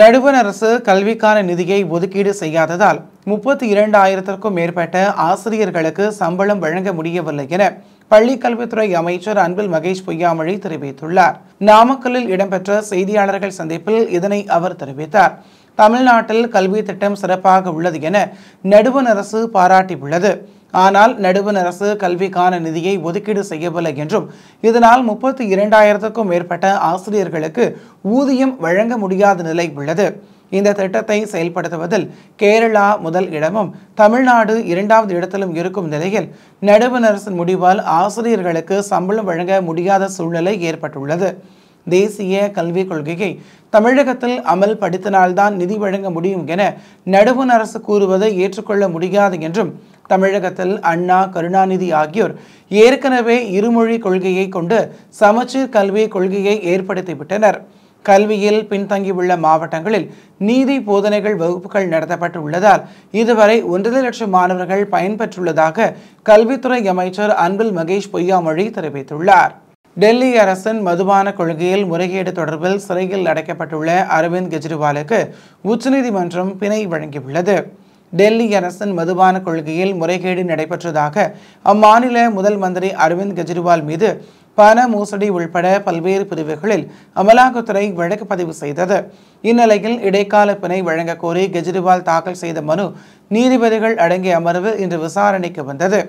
நடுவன் அரசு கல்விக்கான நிதியை ஒதுக்கீடு செய்யாததால் முப்பத்தி இரண்டாயிரத்திற்கும் மேற்பட்ட ஆசிரியர்களுக்கு சம்பளம் வழங்க முடியவில்லை என பள்ளிக்கல்வித்துறை அமைச்சர் அன்பில் மகேஷ் பொய்யாமொழி தெரிவித்துள்ளார் நாமக்கல்லில் இடம்பெற்ற செய்தியாளர்கள் சந்திப்பில் இதனை அவர் தெரிவித்தார் தமிழ்நாட்டில் கல்வி திட்டம் சிறப்பாக உள்ளது என நடுவன் அரசு பாராட்டியுள்ளது ஆனால் நடுவண் அரசு கல்விக்கான நிதியை ஒதுக்கீடு செய்யவில்லை என்றும் இதனால் முப்பத்தி இரண்டாயிரத்துக்கும் மேற்பட்ட ஆசிரியர்களுக்கு ஊதியம் வழங்க முடியாத நிலை உள்ளது இந்த திட்டத்தை செயல்படுத்துவதில் கேரளா முதல் இடமும் தமிழ்நாடு இரண்டாவது இடத்திலும் இருக்கும் நிலையில் நடுவண் அரசின் முடிவால் ஆசிரியர்களுக்கு சம்பளம் வழங்க முடியாத சூழ்நிலை ஏற்பட்டுள்ளது தேசிய கல்விக் கொள்கையை தமிழகத்தில் அமல்படுத்தினால்தான் நிதி வழங்க முடியும் என நடுவண் அரசு கூறுவதை ஏற்றுக்கொள்ள முடியாது என்றும் தமிழகத்தில் அண்ணா கருணாநிதி ஆகியோர் ஏற்கனவே இருமொழி கொள்கையை கொண்டு சமச்சீர் கல்வி கொள்கையை ஏற்படுத்திவிட்டனர் கல்வியில் பின்தங்கியுள்ள மாவட்டங்களில் நீதி போதனைகள் வகுப்புகள் நடத்தப்பட்டு உள்ளதால் இதுவரை ஒன்றரை லட்சம் மாணவர்கள் பயன்பெற்றுள்ளதாக கல்வித்துறை அமைச்சர் அன்பில் மகேஷ் பொய்யாமொழி தெரிவித்துள்ளார் டெல்லி அரசின் மதுபான கொள்கையில் முறைகேடு தொடர்பில் சிறையில் அடைக்கப்பட்டுள்ள அரவிந்த் கெஜ்ரிவாலுக்கு உச்சநீதிமன்றம் பிணை வழங்கியுள்ளது டெல்லி அரசின் மதுபான கொள்கையில் முறைகேடு நடைபெற்றதாக அம்மாநில முதல் மந்திரி அரவிந்த் கெஜ்ரிவால் மீது பண மோசடி உள்பட பல்வேறு பிரிவுகளில் அமலாக்கத்துறை வழக்கு பதிவு செய்தது இந்நிலையில் இடைக்கால பிணை வழங்க கோரி கெஜ்ரிவால் தாக்கல் செய்த மனு நீதிபதிகள் அடங்கிய அமர்வு இன்று விசாரணைக்கு வந்தது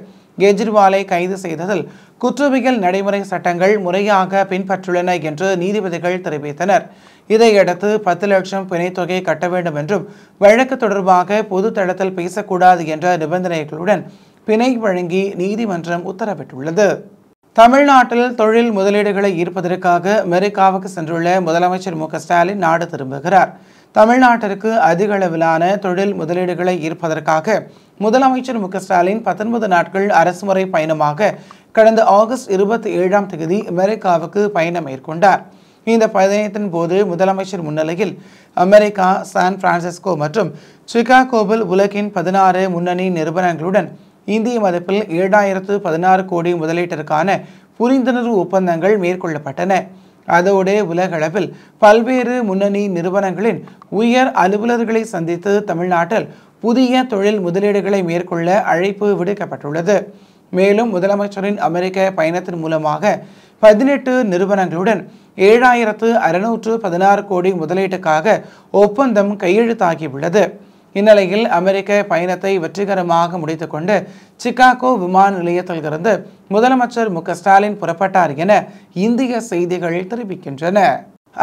கெஜ்ரிவாலை கைது செய்ததில் குற்றவியல் நடைமுறை சட்டங்கள் முறையாக பின்பற்றுள்ளன என்று நீதிபதிகள் தெரிவித்தனர் இதையடுத்து பத்து லட்சம் பிணைத்தொகை கட்ட வேண்டும் என்றும் வழக்கு தொடர்பாக பொது தளத்தில் பேசக்கூடாது என்ற நிபந்தனைகளுடன் பிணை வழங்கி நீதிமன்றம் உத்தரவிட்டுள்ளது தமிழ்நாட்டில் தொழில் முதலீடுகளை ஈர்ப்பதற்காக அமெரிக்காவுக்கு சென்றுள்ள முதலமைச்சர் மு ஸ்டாலின் நாடு திரும்புகிறார் தமிழ்நாட்டிற்கு அதிக அளவிலான தொழில் முதலீடுகளை ஈர்ப்பதற்காக முதலமைச்சர் மு ஸ்டாலின் பத்தொன்பது நாட்கள் அரசுமுறை பயணமாக கடந்த ஆகஸ்ட் இருபத்தி ஏழாம் தேதி அமெரிக்காவுக்கு பயணம் மேற்கொண்டார் இந்த பயணத்தின் போது முதலமைச்சர் முன்னிலையில் அமெரிக்கா சான் பிரான்சிஸ்கோ மற்றும் சிகாகோவில் உலகின் பதினாறு முன்னணி நிறுவனங்களுடன் இந்திய மதிப்பில் ஏழாயிரத்து பதினாறு கோடி முதலீட்டிற்கான புரிந்துணர்வு ஒப்பந்தங்கள் மேற்கொள்ளப்பட்டன அதோடு உலகளவில் பல்வேறு முன்னணி நிறுவனங்களின் உயர் அலுவலர்களை சந்தித்து தமிழ்நாட்டில் புதிய தொழில் முதலீடுகளை மேற்கொள்ள அழைப்பு விடுக்கப்பட்டுள்ளது மேலும் முதலமைச்சரின் அமெரிக்க பயணத்தின் மூலமாக பதினெட்டு நிறுவனங்களுடன் ஏழாயிரத்து அறுநூற்று பதினாறு கோடி முதலீட்டுக்காக ஒப்பந்தம் கையெழுத்தாகியுள்ளது இந்நிலையில் அமெரிக்க பயணத்தை வெற்றிகரமாக முடித்துக்கொண்டு சிகாகோ விமான நிலையத்தில் இருந்து முதலமைச்சர் மு ஸ்டாலின் புறப்பட்டார் என இந்திய செய்திகள் தெரிவிக்கின்றன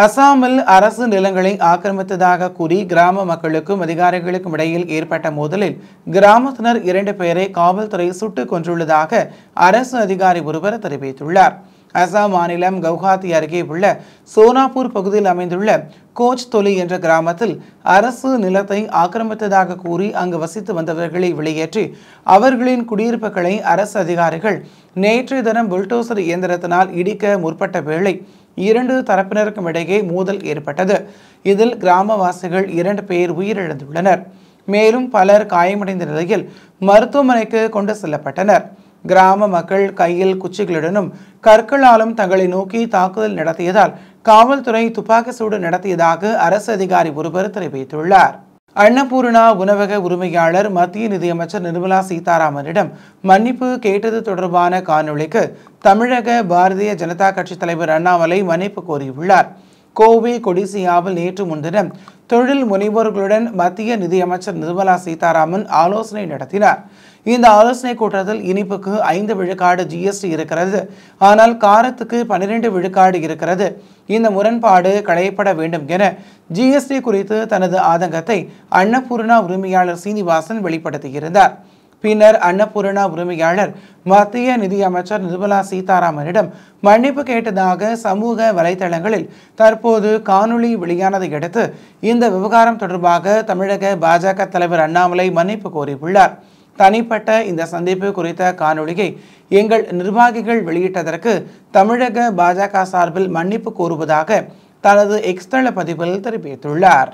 அசாமில் அரசு நிலங்களை ஆக்கிரமித்ததாக கூறி கிராம மக்களுக்கும் அதிகாரிகளுக்கும் இடையில் ஏற்பட்ட மோதலில் கிராமத்தினர் இரண்டு பேரை காவல்துறை சுட்டுக் கொன்றுள்ளதாக அரசு அதிகாரி ஒருவர் தெரிவித்துள்ளார் அசாம் மாநிலம் கவுஹாத்தி அருகே உள்ள சோனாப்பூர் பகுதியில் அமைந்துள்ள கோச் தொலி என்ற கிராமத்தில் அரசு நிலத்தை ஆக்கிரமித்ததாக கூறி அங்கு வசித்து வந்தவர்களை வெளியேற்றி அவர்களின் குடியிருப்புகளை அரசு அதிகாரிகள் நேற்றைய தினம் புல்டோசர் இயந்திரத்தினால் இடிக்க முற்பட்ட வேளை இரண்டு தரப்பினருக்கும் இடையே மோதல் ஏற்பட்டது இதில் கிராமவாசிகள் இரண்டு பேர் உயிரிழந்துள்ளனர் மேலும் பலர் காயமடைந்த நிலையில் மருத்துவமனைக்கு கொண்டு செல்லப்பட்டனர் கிராம மக்கள் கையில் குச்சிகளுடனும் கற்களாலும் தங்களை நோக்கி தாக்குதல் நடத்தியதால் காவல்துறை துப்பாக்கி சூடு நடத்தியதாக அரசு அதிகாரி ஒருவர் தெரிவித்துள்ளார் அன்னபூர்ணா உணவக உரிமையாளர் மத்திய நிதியமைச்சர் நிர்மலா சீதாராமனிடம் மன்னிப்பு கேட்டது தொடர்பான காணொளிக்கு தமிழக பாரதிய ஜனதா கட்சி தலைவர் அண்ணாமலை மன்னிப்பு கோரியுள்ளார் கோவை கொடிசியாவில் நேற்று முன்தினம் தொழில் முனைவோர்களுடன் மத்திய நிதியமைச்சர் நிர்மலா சீதாராமன் ஆலோசனை நடத்தினார் இந்த ஆலோசனை கூட்டத்தில் இனிப்புக்கு ஐந்து விழுக்காடு ஜிஎஸ்டி இருக்கிறது ஆனால் காரத்துக்கு பன்னிரண்டு விழுக்காடு இருக்கிறது இந்த முரண்பாடு களையப்பட வேண்டும் என ஜிஎஸ்டி குறித்து தனது ஆதங்கத்தை அன்னபூர்ணா உரிமையாளர் சீனிவாசன் வெளிப்படுத்தியிருந்தார் பின்னர் அன்னபூர்ணா உரிமையாளர் மத்திய நிதியமைச்சர் நிர்மலா சீதாராமனிடம் மன்னிப்பு கேட்டதாக சமூக வலைதளங்களில் தற்போது காணொலி வெளியானதை அடுத்து இந்த விவகாரம் தொடர்பாக தமிழக பாஜக தலைவர் அண்ணாமலை மன்னிப்பு கோரியுள்ளார் தனிப்பட்ட இந்த சந்திப்பு குறித்த காணொளியை எங்கள் நிர்வாகிகள் வெளியிட்டதற்கு தமிழக பாஜக சார்பில் மன்னிப்பு கோருவதாக தனது எக்ஸ்தள பதிவில் தெரிவித்துள்ளார்